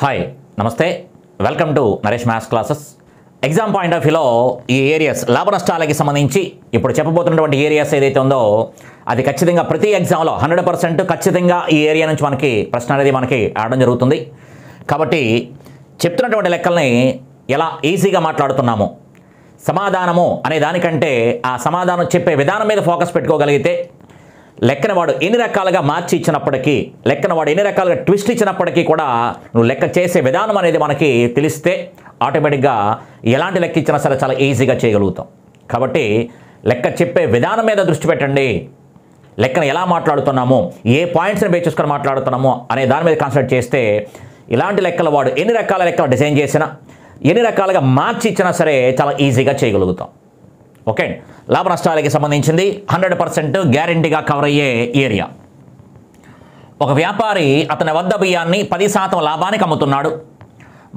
hi నమస్తే welcome to Naresh maths classes exam point of వ్యూలో ఈ ఏరియాస్ లాభ నష్టాలకి సంబంధించి ఇప్పుడు చెప్పబోతున్నటువంటి ఏరియాస్ ఏదైతే ఉందో అది ఖచ్చితంగా ప్రతి ఎగ్జామ్లో హండ్రెడ్ పర్సెంట్ ఖచ్చితంగా ఈ ఏరియా నుంచి మనకి ప్రశ్న అనేది మనకి ఆడడం జరుగుతుంది కాబట్టి చెప్తున్నటువంటి లెక్కల్ని ఎలా ఈజీగా మాట్లాడుతున్నాము సమాధానము అనే దానికంటే ఆ సమాధానం చెప్పే విధానం మీద ఫోకస్ పెట్టుకోగలిగితే లెక్కన వాడు ఎన్ని రకాలుగా మార్చి ఇచ్చినప్పటికీ లెక్కన వాడు ఎన్ని రకాలుగా ట్విస్ట్ ఇచ్చినప్పటికీ కూడా నువ్వు లెక్క చేసే విధానం అనేది మనకి తెలిస్తే ఆటోమేటిక్గా ఎలాంటి లెక్క ఇచ్చినా సరే చాలా ఈజీగా చేయగలుగుతాం కాబట్టి లెక్క చెప్పే విధానం మీద దృష్టి పెట్టండి లెక్కను ఎలా మాట్లాడుతున్నాము ఏ పాయింట్స్ని బేస్ చేసుకొని మాట్లాడుతున్నాము అనే దాని మీద కాన్సన్ట్రేట్ చేస్తే ఇలాంటి లెక్కలు వాడు ఎన్ని రకాల లెక్కలు డిజైన్ చేసినా ఎన్ని రకాలుగా మార్చి ఇచ్చినా సరే చాలా ఈజీగా చేయగలుగుతాం ఓకే లాభ నష్టాలకి సంబంధించింది హండ్రెడ్ పర్సెంట్ గ్యారంటీగా కవర్ అయ్యే ఏరియా ఒక వ్యాపారి అతని వద్ద బియ్యాన్ని పది శాతం లాభానికి అమ్ముతున్నాడు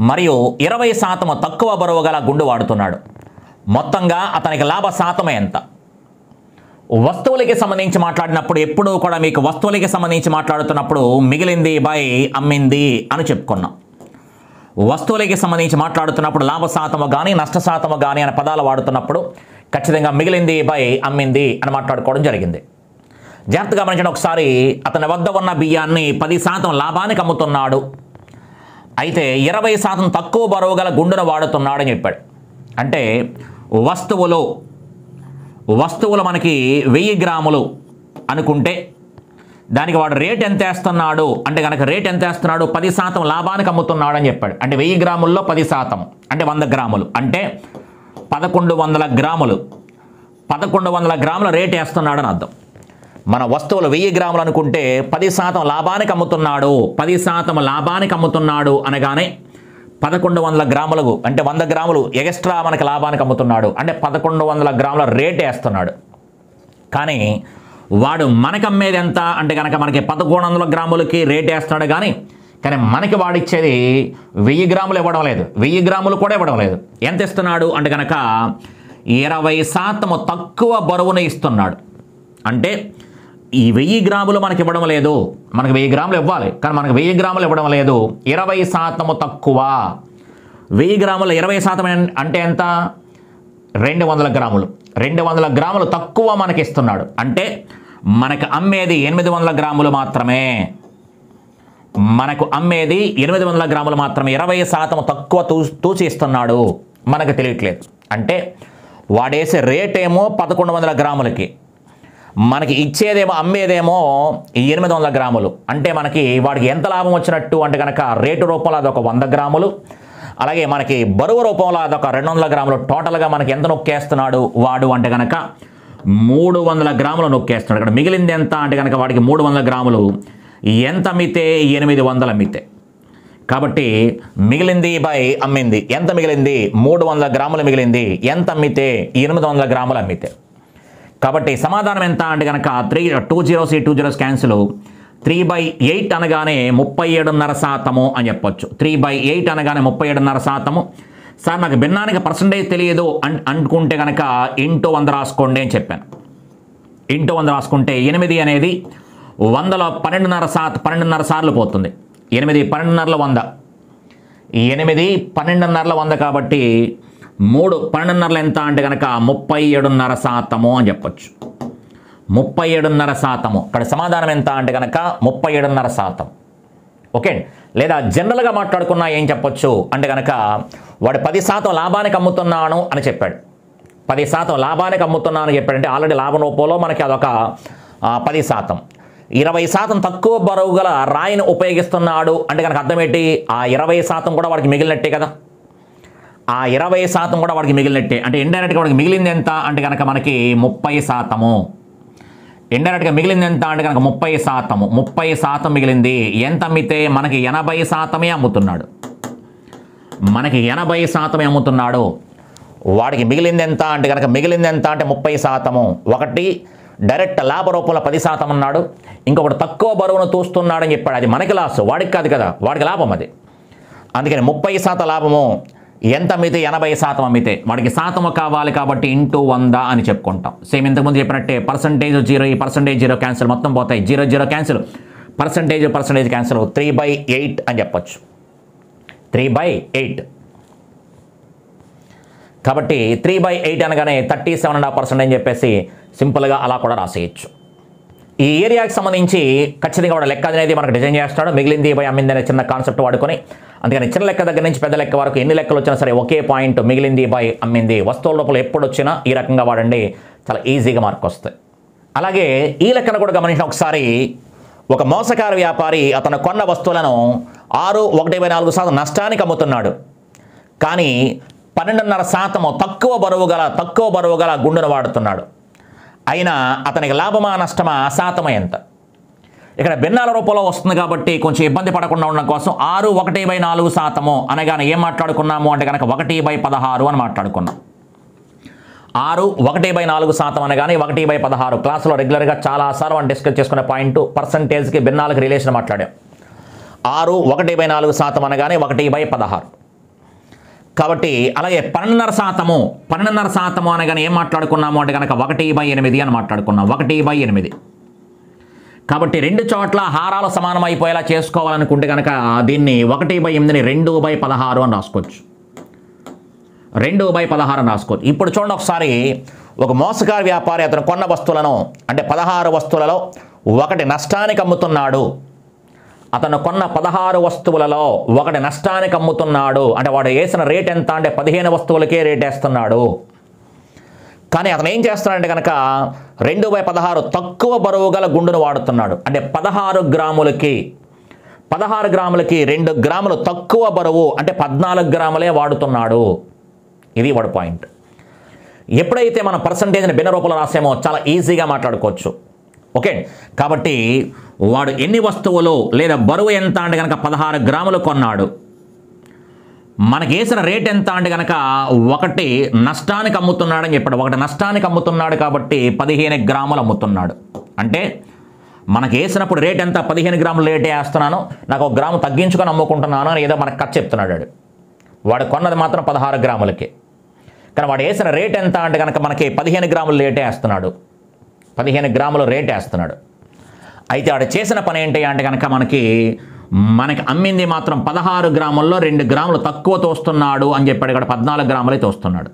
మరియు ఇరవై శాతం తక్కువ బరువు గల గుండు వాడుతున్నాడు మొత్తంగా అతనికి లాభ శాతమే ఎంత వస్తువులకి సంబంధించి మాట్లాడినప్పుడు ఎప్పుడూ కూడా మీకు వస్తువులకి సంబంధించి మాట్లాడుతున్నప్పుడు మిగిలింది బై అమ్మింది అని చెప్పుకున్నాం వస్తువులకి సంబంధించి మాట్లాడుతున్నప్పుడు లాభ శాతము కానీ నష్ట శాతము కానీ అనే పదాలు వాడుతున్నప్పుడు ఖచ్చితంగా మిగిలింది బై అమ్మింది అని మాట్లాడుకోవడం జరిగింది జాగ్రత్త గమనించిన ఒకసారి అతని వద్ద ఉన్న బియ్యాన్ని పది శాతం లాభానికి అమ్ముతున్నాడు అయితే ఇరవై శాతం తక్కువ బరువు గల గుండును వాడుతున్నాడని చెప్పాడు అంటే వస్తువులు వస్తువులు మనకి వెయ్యి గ్రాములు అనుకుంటే దానికి వాడు రేట్ ఎంత వేస్తున్నాడు అంటే కనుక రేట్ ఎంత వేస్తున్నాడు పది శాతం లాభానికి అమ్ముతున్నాడు అని చెప్పాడు అంటే వెయ్యి గ్రాముల్లో పది శాతం అంటే వంద గ్రాములు అంటే పదకొండు వందల గ్రాములు పదకొండు వందల గ్రాముల రేట్ వేస్తున్నాడని అర్థం మన వస్తువులు వెయ్యి గ్రాములు అనుకుంటే పది శాతం లాభానికి అమ్ముతున్నాడు పది శాతం లాభానికి అమ్ముతున్నాడు అనగానే పదకొండు వందల గ్రాములకు అంటే వంద గ్రాములు ఎక్స్ట్రా మనకి లాభానికి అమ్ముతున్నాడు అంటే పదకొండు వందల గ్రాముల రేట్ వేస్తున్నాడు కానీ వాడు మనకమ్మేది ఎంత అంటే కనుక మనకి పదకొండు వందల గ్రాములకి రేట్ వేస్తున్నాడు కానీ కానీ మనకి వాడిచ్చేది వెయ్యి గ్రాములు ఇవ్వడం లేదు వెయ్యి గ్రాములు కూడా ఇవ్వడం లేదు ఎంత ఇస్తున్నాడు అంటే కనుక ఇరవై శాతము తక్కువ బరువును ఇస్తున్నాడు అంటే ఈ వెయ్యి గ్రాములు మనకి ఇవ్వడం లేదు మనకు వెయ్యి గ్రాములు ఇవ్వాలి కానీ మనకు వెయ్యి గ్రాములు ఇవ్వడం లేదు ఇరవై శాతము తక్కువ వెయ్యి గ్రాముల ఇరవై శాతం అంటే ఎంత రెండు వందల గ్రాములు రెండు వందల గ్రాములు తక్కువ మనకి ఇస్తున్నాడు అంటే మనకు అమ్మేది ఎనిమిది వందల గ్రాములు మాత్రమే మనకు అమ్మేది ఎనిమిది వందల గ్రాములు మాత్రమే ఇరవై శాతం తక్కువ తూ తూచిస్తున్నాడు మనకు తెలియట్లేదు అంటే వాడేసే రేట్ ఏమో పదకొండు వందల గ్రాములకి మనకి ఇచ్చేదేమో అమ్మేదేమో ఎనిమిది వందల గ్రాములు అంటే మనకి వాడికి ఎంత లాభం వచ్చినట్టు అంటే కనుక రేటు రూపంలో అదొక వంద గ్రాములు అలాగే మనకి బరువు రూపంలో అదొక రెండు వందల గ్రాములు టోటల్గా మనకి ఎంత నొక్కేస్తున్నాడు వాడు అంటే కనుక మూడు వందల గ్రాములు నొక్కేస్తున్నాడు ఇక్కడ మిగిలింది ఎంత అంటే కనుక వాడికి మూడు వందల గ్రాములు ఎంత అమ్మితే ఎనిమిది వందలు అమ్మితే కాబట్టి మిగిలింది బై అమ్మింది ఎంత మిగిలింది మూడు వందల గ్రాములు మిగిలింది ఎంత అమ్మితే ఎనిమిది వందల గ్రాములు అమ్మితే కాబట్టి సమాధానం ఎంత అంటే కనుక త్రీ టూ జీరోస్ ఈ two zeros cancel three by eight అనగానే ముప్పై ఏడున్నర శాతము అని చెప్పొచ్చు త్రీ బై ఎయిట్ అనగానే ముప్పై ఏడున్నర శాతము సార్ నాకు భిన్నానికి పర్సంటేజ్ తెలియదు అన్ అనుకుంటే కనుక ఇంటూ వంద రాసుకోండి అని చెప్పాను ఇంటూ వంద రాసుకుంటే ఎనిమిది అనేది వందలో పన్నెండున్నర సా పన్నెండున్నర సార్లు పోతుంది ఎనిమిది పన్నెండున్నరల వంద ఎనిమిది పన్నెండున్నరల వంద కాబట్టి మూడు పన్నెండున్నరలు ఎంత అంటే కనుక ముప్పై ఏడున్నర శాతము అని చెప్పొచ్చు ముప్పై ఏడున్నర శాతము అక్కడ సమాధానం ఎంత అంటే కనుక ముప్పై ఏడున్నర శాతం ఓకే లేదా జనరల్గా మాట్లాడుకున్నా ఏం చెప్పొచ్చు అంటే కనుక వాడు పది శాతం లాభానికి అమ్ముతున్నాను అని చెప్పాడు పది శాతం లాభానికి అమ్ముతున్నాను అని అంటే ఆల్రెడీ లాభ రూపంలో మనకి అదొక పది శాతం ఇరవై శాతం తక్కువ బరువు గల రాయిని ఉపయోగిస్తున్నాడు అంటే కనుక అర్థం ఏంటి ఆ ఇరవై శాతం కూడా వాడికి మిగిలినట్టే కదా ఆ ఇరవై శాతం కూడా వాడికి మిగిలినట్టే అంటే ఇండైరెక్ట్గా వాడికి మిగిలింది ఎంత అంటే కనుక మనకి ముప్పై శాతము ఇండైరెక్ట్గా మిగిలింది ఎంత అంటే కనుక ముప్పై శాతము ముప్పై శాతం మిగిలింది ఎంత అమ్మితే మనకి ఎనభై శాతమే అమ్ముతున్నాడు మనకి ఎనభై శాతమే అమ్ముతున్నాడు వాడికి మిగిలింది ఎంత అంటే కనుక మిగిలింది ఎంత అంటే ముప్పై శాతము ఒకటి డైరెక్ట్ లాభ రూపంలో పది శాతం అన్నాడు ఇంకొకటి తక్కువ బరువును అని చెప్పాడు అది మనకి లాస్ వాడికి కాదు కదా వాడికి లాభం అది అందుకని ముప్పై శాతం లాభము ఎంత అమ్మితే ఎనభై శాతం అమ్మితే వాడికి శాతము కావాలి కాబట్టి ఇంటూ వంద అని చెప్పుకుంటాం సేమ్ ఇంతకుముందు చెప్పినట్టే పర్సంటేజ్ జీరో ఈ పర్సంటేజ్ జీరో క్యాన్సిల్ మొత్తం పోతాయి zero zero cancel percentage percentage cancel three by eight అని చెప్పచ్చు త్రీ బై ఎయిట్ కాబట్టి త్రీ బై ఎయిట్ అనగానే thirty seven and half percent అని చెప్పేసి సింపుల్గా అలా కూడా రాసేయచ్చు ఈ ఏరియాకి సంబంధించి ఖచ్చితంగా వాడు లెక్క అనేది మనకు డిజైన్ చేస్తాడు మిగిలింది పోయి అమ్మింది అనే చిన్న కాన్సెప్ట్ వాడుకొని అందుకని చిన్న లెక్క దగ్గర నుంచి పెద్ద లెక్క వరకు ఎన్ని లెక్కలు వచ్చినా సరే ఒకే పాయింట్ మిగిలింది పోయి అమ్మింది వస్తువుల లోపల ఎప్పుడు వచ్చినా ఈ రకంగా వాడండి చాలా ఈజీగా మార్క్ వస్తాయి అలాగే ఈ లెక్కను కూడా గమనించిన ఒకసారి ఒక మోసకార వ్యాపారి అతను కొన్న వస్తువులను ఆరు ఒకటి నాలుగు శాతం నష్టానికి అమ్ముతున్నాడు కానీ పన్నెండున్నర శాతం తక్కువ బరువు గల తక్కువ బరువు గల గుండును వాడుతున్నాడు అయినా అతనికి లాభమా నష్టమా శాతమా ఎంత ఇక్కడ భిన్నాల రూపంలో వస్తుంది కాబట్టి కొంచెం ఇబ్బంది పడకుండా ఉండడం కోసం ఆరు ఒకటి బై నాలుగు శాతము అనగానే ఏం మాట్లాడుకున్నాము అంటే కనుక ఒకటి బై పదహారు అని మాట్లాడుకున్నాం ఆరు ఒకటి బై నాలుగు శాతం అనగానే ఒకటి బై పదహారు క్లాసులో రెగ్యులర్గా చాలా సార్లు మనం డిస్కస్ చేసుకునే పాయింట్ పర్సంటేజ్కి భిన్నాలకు రిలేషన్ మాట్లాడాం ఆరు ఒకటి బై నాలుగు శాతం అనగానే ఒకటి బై పదహారు కాబట్టి అలాగే పన్నెండున్నర శాతము పన్నెండున్నర శాతము అనగానే ఏం మాట్లాడుకున్నాము అంటే కనుక ఒకటి బై ఎనిమిది అని మాట్లాడుకున్నాం ఒకటి బై ఎనిమిది కాబట్టి రెండు చోట్ల హారాలు అయిపోయేలా చేసుకోవాలనుకుంటే కనుక దీన్ని ఒకటి బై ఎనిమిదిని రెండు బై పదహారు అని రాసుకోవచ్చు రెండు బై పదహారు అని రాసుకోవచ్చు ఇప్పుడు చూడండి ఒకసారి ఒక మోసకారి వ్యాపారి అతను కొన్న వస్తువులను అంటే పదహారు వస్తువులలో ఒకటి నష్టానికి అమ్ముతున్నాడు అతను కొన్న పదహారు వస్తువులలో ఒకటి నష్టానికి అమ్ముతున్నాడు అంటే వాడు వేసిన రేట్ ఎంత అంటే పదిహేను వస్తువులకే రేట్ వేస్తున్నాడు కానీ అతను ఏం చేస్తున్నాడంటే కనుక రెండు బై పదహారు తక్కువ బరువు గల గుండును వాడుతున్నాడు అంటే పదహారు గ్రాములకి పదహారు గ్రాములకి రెండు గ్రాములు తక్కువ బరువు అంటే పద్నాలుగు గ్రాములే వాడుతున్నాడు ఇది వాడు పాయింట్ ఎప్పుడైతే మనం పర్సంటేజ్ని భిన్న రూపంలో రాసామో చాలా ఈజీగా మాట్లాడుకోవచ్చు ఓకే కాబట్టి వాడు ఎన్ని వస్తువులు లేదా బరువు ఎంత అండి కనుక పదహారు గ్రాములు కొన్నాడు మనకి వేసిన రేట్ ఎంత అండి కనుక ఒకటి నష్టానికి అమ్ముతున్నాడని చెప్పాడు ఒకటి నష్టానికి అమ్ముతున్నాడు కాబట్టి పదిహేను గ్రాములు అమ్ముతున్నాడు అంటే మనకి వేసినప్పుడు రేట్ ఎంత పదిహేను గ్రాములు రేట్ వేస్తున్నాను నాకు ఒక గ్రాము తగ్గించుకొని అమ్ముకుంటున్నాను అని ఏదో మనకు ఖర్చు చెప్తున్నాడు వాడు వాడు కొన్నది మాత్రం పదహారు గ్రాములకి కానీ వాడు వేసిన రేట్ ఎంత అంటే కనుక మనకి పదిహేను గ్రాములు లేటే వేస్తున్నాడు పదిహేను గ్రాములు రేట్ వేస్తున్నాడు అయితే ఆడ చేసిన పని ఏంటి అంటే కనుక మనకి మనకి అమ్మింది మాత్రం పదహారు గ్రాముల్లో రెండు గ్రాములు తక్కువ తోస్తున్నాడు అని చెప్పాడు ఇక్కడ పద్నాలుగు గ్రాములే తోస్తున్నాడు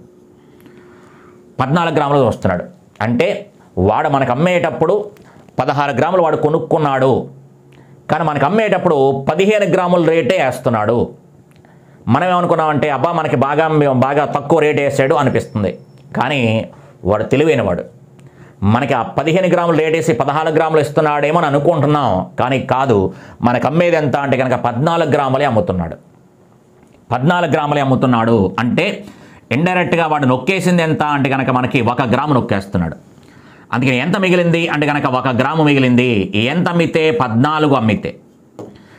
పద్నాలుగు గ్రాములు తోస్తున్నాడు అంటే వాడు మనకు అమ్మేటప్పుడు పదహారు గ్రాములు వాడు కొనుక్కున్నాడు కానీ మనకు అమ్మేటప్పుడు పదిహేను గ్రాముల రేటే వేస్తున్నాడు మనం ఏమనుకున్నామంటే అబ్బా మనకి బాగా బాగా తక్కువ రేట్ వేసాడు అనిపిస్తుంది కానీ వాడు తెలివైనవాడు మనకి ఆ పదిహేను గ్రాములు రేటేసి పదహారు గ్రాములు ఇస్తున్నాడేమో అని అనుకుంటున్నాం కానీ కాదు మనకు అమ్మేది ఎంత అంటే కనుక పద్నాలుగు గ్రాములే అమ్ముతున్నాడు పద్నాలుగు గ్రాములే అమ్ముతున్నాడు అంటే ఇండైరెక్ట్గా వాడు నొక్కేసింది ఎంత అంటే కనుక మనకి ఒక గ్రాము నొక్కేస్తున్నాడు అందుకని ఎంత మిగిలింది అంటే కనుక ఒక గ్రాము మిగిలింది ఎంత అమ్మితే పద్నాలుగు అమ్మితే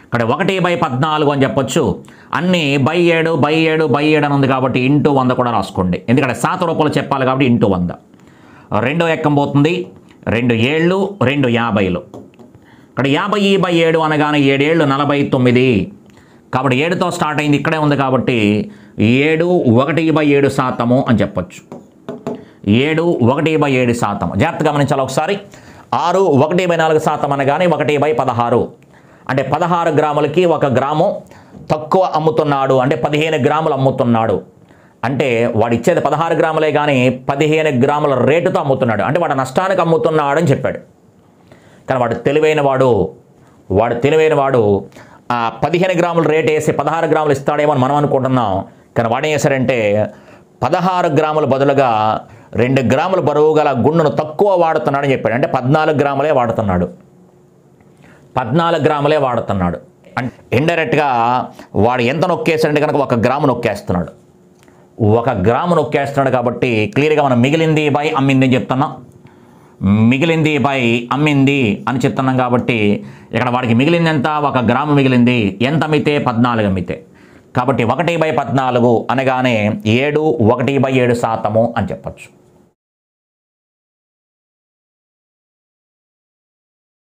ఇక్కడ ఒకటి బై పద్నాలుగు అని చెప్పొచ్చు అన్నీ బై ఏడు బై ఏడు బై ఏడు అని ఉంది కాబట్టి ఇంటూ వంద కూడా రాసుకోండి ఎందుకంటే సాత రూపాయలు చెప్పాలి కాబట్టి ఇంటూ వంద రెండో ఎక్కం పోతుంది రెండు ఏళ్ళు రెండు యాభైలు ఇక్కడ యాభై బై ఏడు అనగానే ఏడేళ్ళు నలభై తొమ్మిది కాబట్టి ఏడుతో స్టార్ట్ అయింది ఇక్కడే ఉంది కాబట్టి ఏడు ఒకటి బై ఏడు శాతము అని చెప్పచ్చు ఏడు ఒకటి బై ఏడు శాతం జాగ్రత్త గమనించాలి ఒకసారి ఆరు ఒకటి బై నాలుగు శాతం అనగానే ఒకటి బై పదహారు అంటే పదహారు గ్రాములకి ఒక గ్రాము తక్కువ అమ్ముతున్నాడు అంటే పదిహేను గ్రాములు అమ్ముతున్నాడు అంటే వాడు ఇచ్చేది పదహారు గ్రాములే కానీ పదిహేను గ్రాముల రేటుతో అమ్ముతున్నాడు అంటే వాడు నష్టానికి అమ్ముతున్నాడని చెప్పాడు కానీ వాడు తెలివైన వాడు వాడు తెలివైన వాడు ఆ పదిహేను గ్రాముల రేటు వేసి పదహారు గ్రాములు ఇస్తాడేమో అని మనం అనుకుంటున్నాం కానీ ఏం చేశాడంటే పదహారు గ్రాముల బదులుగా రెండు గ్రాముల బరువు గల గుండును తక్కువ వాడుతున్నాడని చెప్పాడు అంటే పద్నాలుగు గ్రాములే వాడుతున్నాడు పద్నాలుగు గ్రాములే వాడుతున్నాడు అంటే ఇండైరెక్ట్గా వాడు ఎంత నొక్కేసాడంటే కనుక ఒక గ్రాము నొక్కేస్తున్నాడు ఒక గ్రాము నొక్కేస్తున్నాడు కాబట్టి క్లియర్గా మనం మిగిలింది బై అమ్మింది అని చెప్తున్నాం మిగిలింది బై అమ్మింది అని చెప్తున్నాం కాబట్టి ఇక్కడ వాడికి మిగిలింది ఎంత ఒక గ్రాము మిగిలింది ఎంత అమ్మితే పద్నాలుగు అమ్మితే కాబట్టి ఒకటి బై పద్నాలుగు అనగానే ఏడు ఒకటి బై ఏడు శాతము అని చెప్పచ్చు